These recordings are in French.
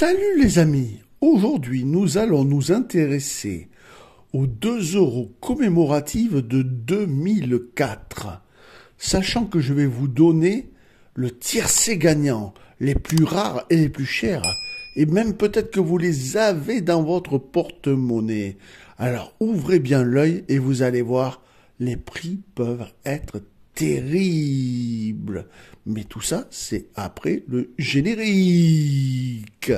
Salut les amis, aujourd'hui nous allons nous intéresser aux 2 euros commémoratives de 2004, sachant que je vais vous donner le tiercé gagnant, les plus rares et les plus chers, et même peut-être que vous les avez dans votre porte-monnaie. Alors ouvrez bien l'œil et vous allez voir, les prix peuvent être terrible. Mais tout ça, c'est après le générique.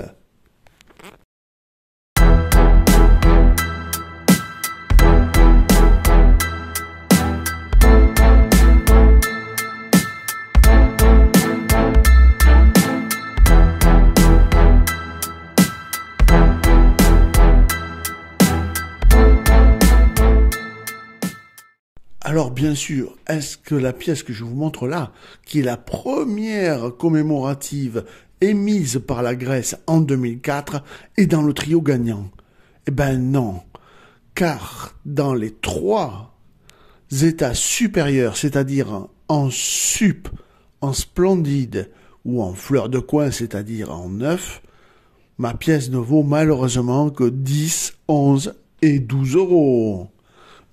bien sûr, est-ce que la pièce que je vous montre là, qui est la première commémorative émise par la Grèce en 2004, est dans le trio gagnant Eh ben non, car dans les trois états supérieurs, c'est-à-dire en sup, en splendide ou en fleur de coin, c'est-à-dire en neuf, ma pièce ne vaut malheureusement que 10, 11 et 12 euros.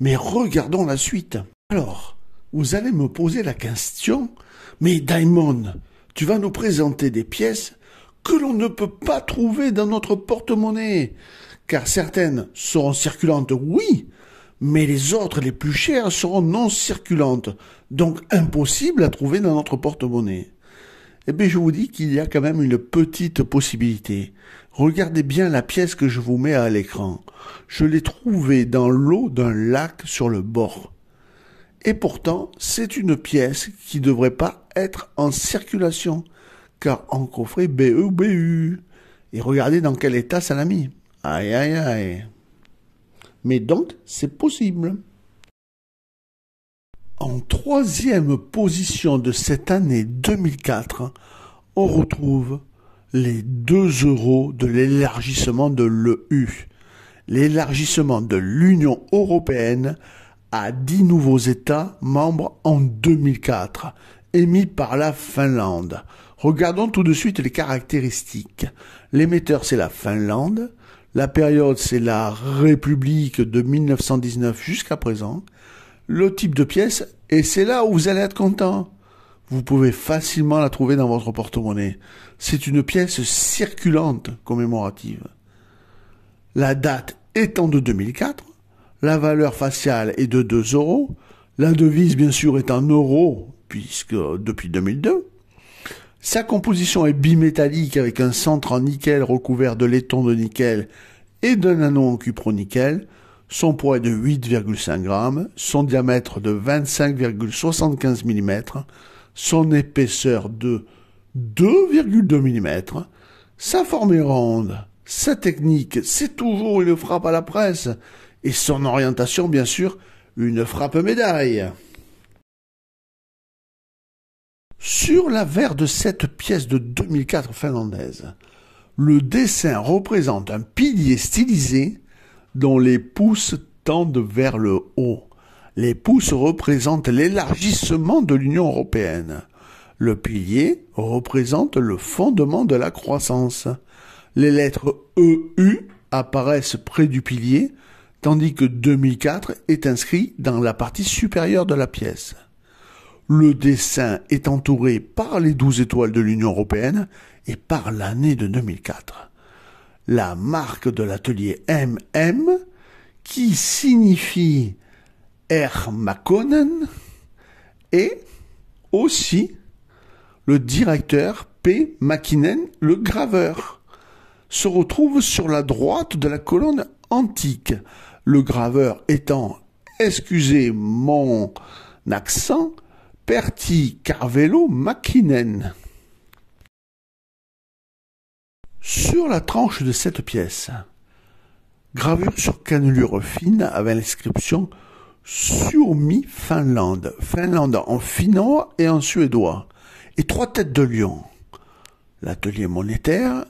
Mais regardons la suite. Alors, vous allez me poser la question, mais Diamond, tu vas nous présenter des pièces que l'on ne peut pas trouver dans notre porte-monnaie, car certaines seront circulantes, oui, mais les autres les plus chères seront non circulantes, donc impossibles à trouver dans notre porte-monnaie. Eh bien, je vous dis qu'il y a quand même une petite possibilité. Regardez bien la pièce que je vous mets à l'écran. Je l'ai trouvée dans l'eau d'un lac sur le bord. Et pourtant, c'est une pièce qui ne devrait pas être en circulation, car en coffret BEBU. Et regardez dans quel état ça l'a mis. Aïe aïe aïe. Mais donc, c'est possible. En troisième position de cette année 2004, on retrouve les 2 euros de l'élargissement de l'EU, l'élargissement de l'Union européenne à dix nouveaux États membres en 2004, émis par la Finlande. Regardons tout de suite les caractéristiques. L'émetteur, c'est la Finlande. La période, c'est la République de 1919 jusqu'à présent. Le type de pièce, et c'est là où vous allez être content. Vous pouvez facilement la trouver dans votre porte-monnaie. C'est une pièce circulante commémorative. La date étant de 2004, la valeur faciale est de 2 euros. La devise, bien sûr, est en euros, puisque depuis 2002. Sa composition est bimétallique avec un centre en nickel recouvert de laiton de nickel et d'un anneau en nickel. Son poids est de 8,5 grammes, son diamètre de 25,75 mm, son épaisseur de 2,2 mm, sa forme est ronde, sa technique, c'est toujours une frappe à la presse, et son orientation, bien sûr, une frappe médaille. Sur la verre de cette pièce de 2004 finlandaise, le dessin représente un pilier stylisé dont les pouces tendent vers le haut. Les pouces représentent l'élargissement de l'Union européenne. Le pilier représente le fondement de la croissance. Les lettres EU apparaissent près du pilier, tandis que 2004 est inscrit dans la partie supérieure de la pièce. Le dessin est entouré par les douze étoiles de l'Union européenne et par l'année de 2004. La marque de l'atelier MM, qui signifie R. Makonnen, et aussi le directeur P. Makinen, le graveur se retrouve sur la droite de la colonne antique, le graveur étant, excusez mon accent, Perti Carvelo Makinen. Sur la tranche de cette pièce, gravure sur cannelure fine avec l'inscription Surmi Finlande, Finlande en finnois et en suédois, et trois têtes de lion. L'atelier monétaire,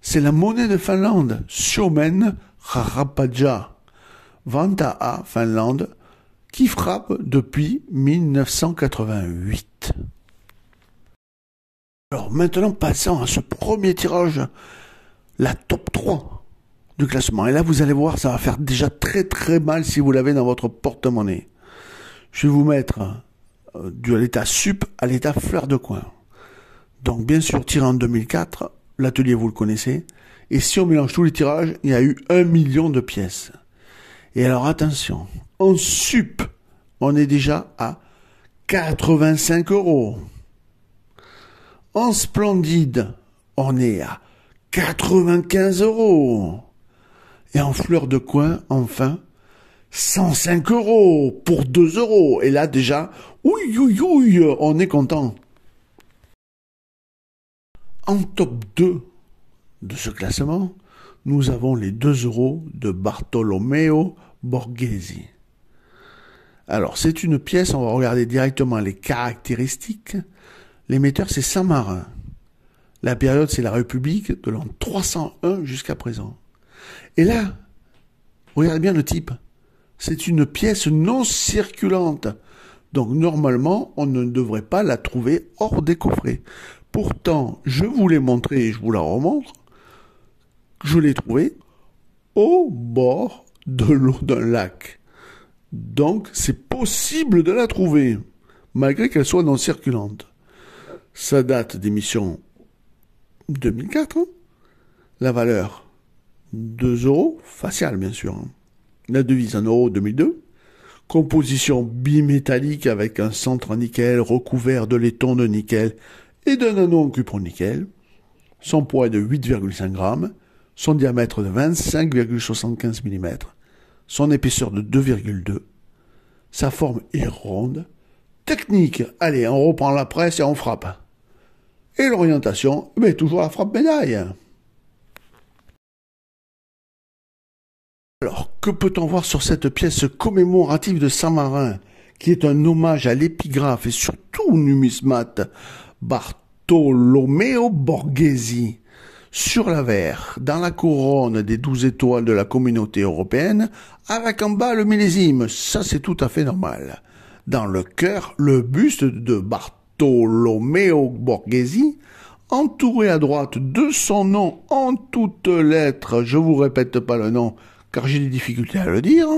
c'est la monnaie de Finlande, Suomen Vanta Vantaa, Finlande, qui frappe depuis 1988. Alors maintenant, passons à ce premier tirage, la top 3 du classement. Et là, vous allez voir, ça va faire déjà très très mal si vous l'avez dans votre porte-monnaie. Je vais vous mettre euh, du l'état sup à l'état fleur de coin. Donc bien sûr, tiré en 2004, l'atelier vous le connaissez. Et si on mélange tous les tirages, il y a eu un million de pièces. Et alors attention, en sup, on est déjà à 85 euros. En splendide, on est à 95 euros. Et en fleur de coin, enfin, 105 euros pour 2 euros. Et là déjà, oui ouille, ouille, on est content. En top 2 de ce classement, nous avons les 2 euros de Bartolomeo Borghesi. Alors, c'est une pièce, on va regarder directement les caractéristiques. L'émetteur, c'est Saint-Marin. La période, c'est la République de l'an 301 jusqu'à présent. Et là, regardez bien le type. C'est une pièce non circulante. Donc normalement, on ne devrait pas la trouver hors des coffrets. Pourtant, je vous l'ai montré et je vous la remontre. Je l'ai trouvée au bord de l'eau d'un lac. Donc, c'est possible de la trouver, malgré qu'elle soit non circulante. Sa date d'émission 2004. Hein. la valeur 2 euros, faciale bien sûr. Hein. la devise en euros 2002. Composition bimétallique avec un centre en nickel recouvert de laiton de nickel et d'un anneau en nickel. Son poids est de 8,5 grammes, son diamètre de 25,75 mm, son épaisseur de 2,2. Sa forme est ronde. Technique, allez, on reprend la presse et on frappe. Et l'orientation, mais toujours la frappe médaille. Alors, que peut-on voir sur cette pièce commémorative de Saint-Marin, qui est un hommage à l'épigraphe et surtout numismate Bartolomeo Borghesi. Sur la verre, dans la couronne des douze étoiles de la communauté européenne, avec le millésime, ça c'est tout à fait normal. Dans le cœur, le buste de Bartolomeo Borghesi, entouré à droite de son nom en toutes lettres, je vous répète pas le nom, car j'ai des difficultés à le dire,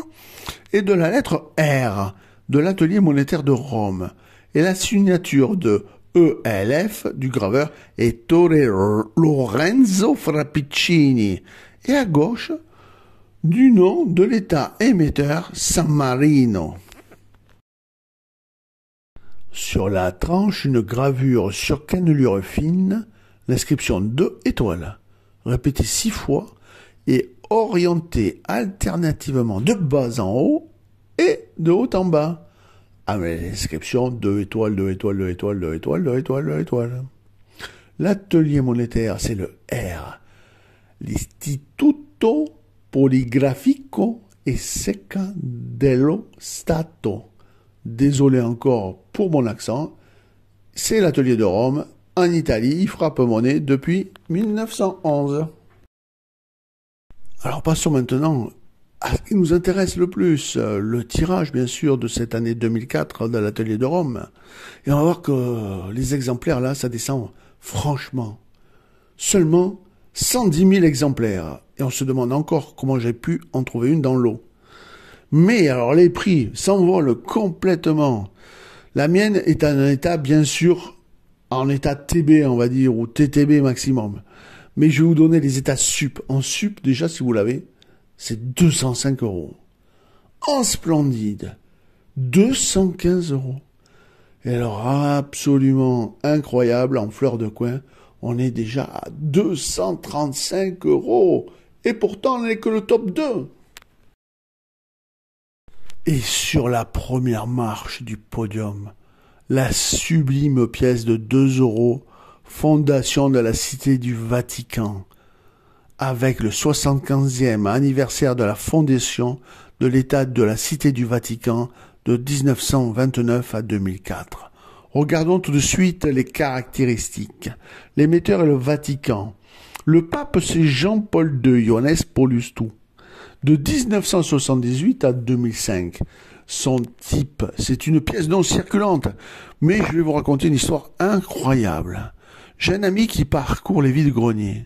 et de la lettre R de l'atelier monétaire de Rome, et la signature de ELF du graveur Ettore Lorenzo Frappiccini et à gauche du nom de l'État émetteur San Marino. Sur la tranche, une gravure sur cannelure fine, l'inscription 2 étoiles, répétée six fois et orientée alternativement de bas en haut et de haut en bas à ah, mes inscriptions, deux étoiles, deux étoiles, deux étoiles, deux étoiles, deux étoiles, deux étoiles. L'atelier monétaire, c'est le R. L'Istituto Poligrafico e Secca dello Stato. Désolé encore pour mon accent. C'est l'atelier de Rome, en Italie. Il frappe monnaie depuis 1911. Alors passons maintenant ce qui nous intéresse le plus, euh, le tirage bien sûr de cette année 2004 de l'atelier de Rome. Et on va voir que les exemplaires là, ça descend franchement. Seulement 110 000 exemplaires. Et on se demande encore comment j'ai pu en trouver une dans l'eau. Mais alors les prix s'envolent complètement. La mienne est en état bien sûr, en état TB on va dire, ou TTB maximum. Mais je vais vous donner les états sup. En sup déjà si vous l'avez, c'est 205 euros. En splendide 215 euros. Et alors, absolument incroyable, en fleur de coin, on est déjà à 235 euros. Et pourtant, on n'est que le top 2. Et sur la première marche du podium, la sublime pièce de 2 euros, fondation de la Cité du Vatican, avec le 75e anniversaire de la fondation de l'État de la Cité du Vatican de 1929 à 2004. Regardons tout de suite les caractéristiques. L'émetteur est le Vatican. Le pape, c'est Jean-Paul II, Johannes Paulus II. De 1978 à 2005, son type, c'est une pièce non circulante, mais je vais vous raconter une histoire incroyable. J'ai un ami qui parcourt les de grenier.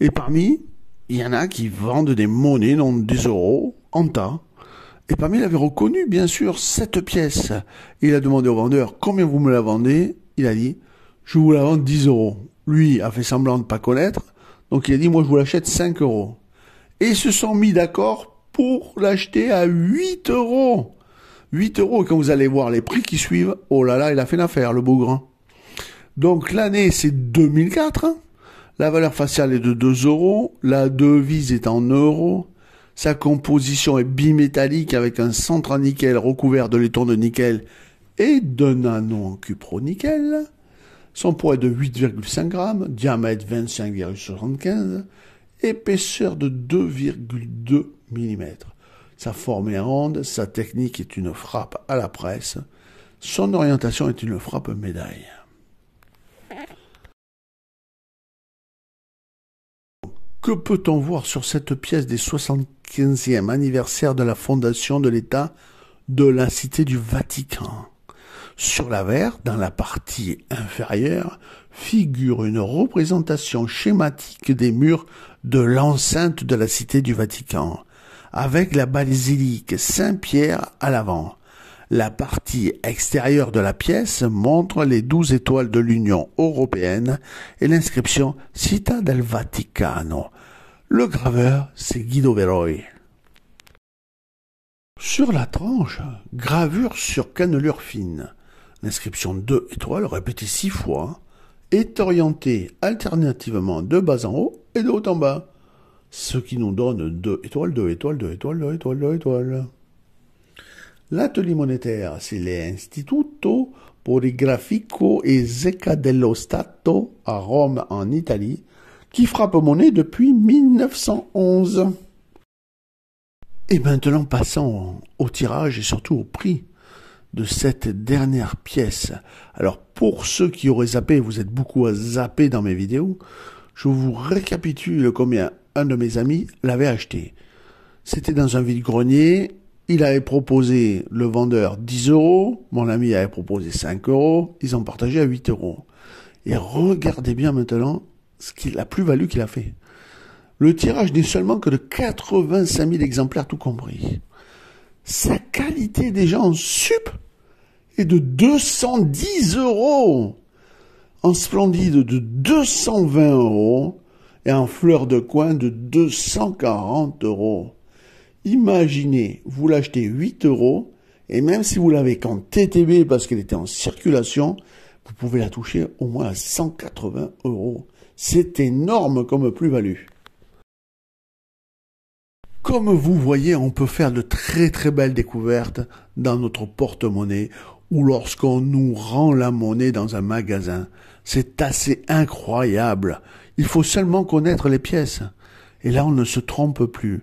Et parmi, il y en a qui vendent des monnaies, non des euros, en tas. Et parmi, il avait reconnu, bien sûr, cette pièce. il a demandé au vendeur, combien vous me la vendez Il a dit, je vous la vends 10 euros. Lui a fait semblant de pas connaître, donc il a dit, moi je vous l'achète 5 euros. Et ils se sont mis d'accord pour l'acheter à 8 euros. 8 euros, et quand vous allez voir les prix qui suivent, oh là là, il a fait l'affaire, le beau grand. Donc l'année, c'est 2004. La valeur faciale est de 2 euros, la devise est en euros, sa composition est bimétallique avec un centre en nickel recouvert de laiton de nickel et d'un anneau en cupro-nickel. Son poids est de 8,5 grammes, diamètre 25,75, épaisseur de 2,2 mm. Sa forme est ronde, sa technique est une frappe à la presse, son orientation est une frappe médaille. Que peut-on voir sur cette pièce des 75e anniversaire de la fondation de l'État de la Cité du Vatican Sur la verre, dans la partie inférieure, figure une représentation schématique des murs de l'enceinte de la Cité du Vatican, avec la basilique Saint-Pierre à l'avant. La partie extérieure de la pièce montre les douze étoiles de l'Union européenne et l'inscription Città del Vaticano le graveur, c'est Guido Veroy. Sur la tranche, gravure sur cannelure fine. L'inscription 2 étoiles répétée 6 fois est orientée alternativement de bas en haut et de haut en bas, ce qui nous donne 2 étoiles, 2 étoiles, 2 étoiles, 2 étoiles, 2 étoiles. L'atelier monétaire, c'est l'Istituto Poligrafico e Zecca dello Stato à Rome en Italie, qui frappe au nez depuis 1911. Et maintenant passons au tirage et surtout au prix de cette dernière pièce. Alors pour ceux qui auraient zappé, vous êtes beaucoup à zapper dans mes vidéos, je vous récapitule combien un de mes amis l'avait acheté. C'était dans un vide-grenier, il avait proposé le vendeur 10 euros, mon ami avait proposé 5 euros, ils ont partagé à 8 euros. Et regardez bien maintenant ce qui est la plus-value qu'il a fait. Le tirage n'est seulement que de 85 000 exemplaires tout compris. Sa qualité déjà en sup est de 210 euros. En splendide de 220 euros et en fleur de coin de 240 euros. Imaginez, vous l'achetez 8 euros et même si vous l'avez qu'en TTB parce qu'elle était en circulation, vous pouvez la toucher au moins à 180 euros. C'est énorme comme plus-value. Comme vous voyez, on peut faire de très très belles découvertes dans notre porte-monnaie ou lorsqu'on nous rend la monnaie dans un magasin. C'est assez incroyable. Il faut seulement connaître les pièces. Et là, on ne se trompe plus.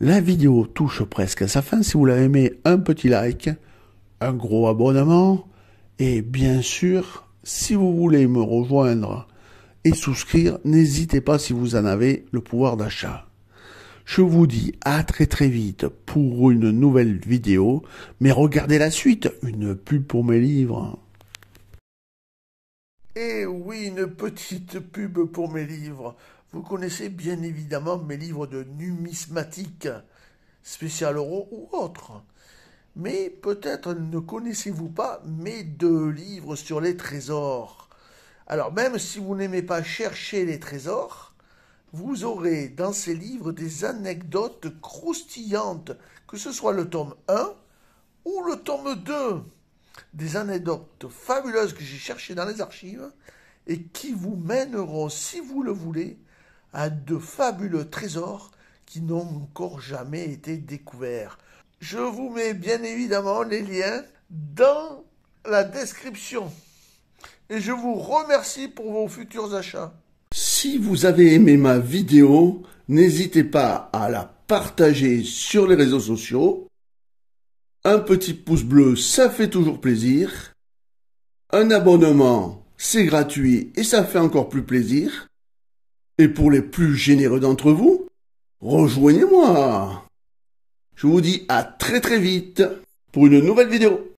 La vidéo touche presque à sa fin. Si vous l'avez aimé, un petit like, un gros abonnement. Et bien sûr, si vous voulez me rejoindre et souscrire. N'hésitez pas si vous en avez le pouvoir d'achat. Je vous dis à très très vite pour une nouvelle vidéo, mais regardez la suite, une pub pour mes livres. Eh oui, une petite pub pour mes livres. Vous connaissez bien évidemment mes livres de numismatique, spécial euro ou autre. Mais peut-être ne connaissez-vous pas mes deux livres sur les trésors. Alors même si vous n'aimez pas chercher les trésors, vous aurez dans ces livres des anecdotes croustillantes, que ce soit le tome 1 ou le tome 2. Des anecdotes fabuleuses que j'ai cherchées dans les archives et qui vous mèneront, si vous le voulez, à de fabuleux trésors qui n'ont encore jamais été découverts. Je vous mets bien évidemment les liens dans la description et je vous remercie pour vos futurs achats. Si vous avez aimé ma vidéo, n'hésitez pas à la partager sur les réseaux sociaux. Un petit pouce bleu, ça fait toujours plaisir. Un abonnement, c'est gratuit et ça fait encore plus plaisir. Et pour les plus généreux d'entre vous, rejoignez-moi. Je vous dis à très très vite pour une nouvelle vidéo.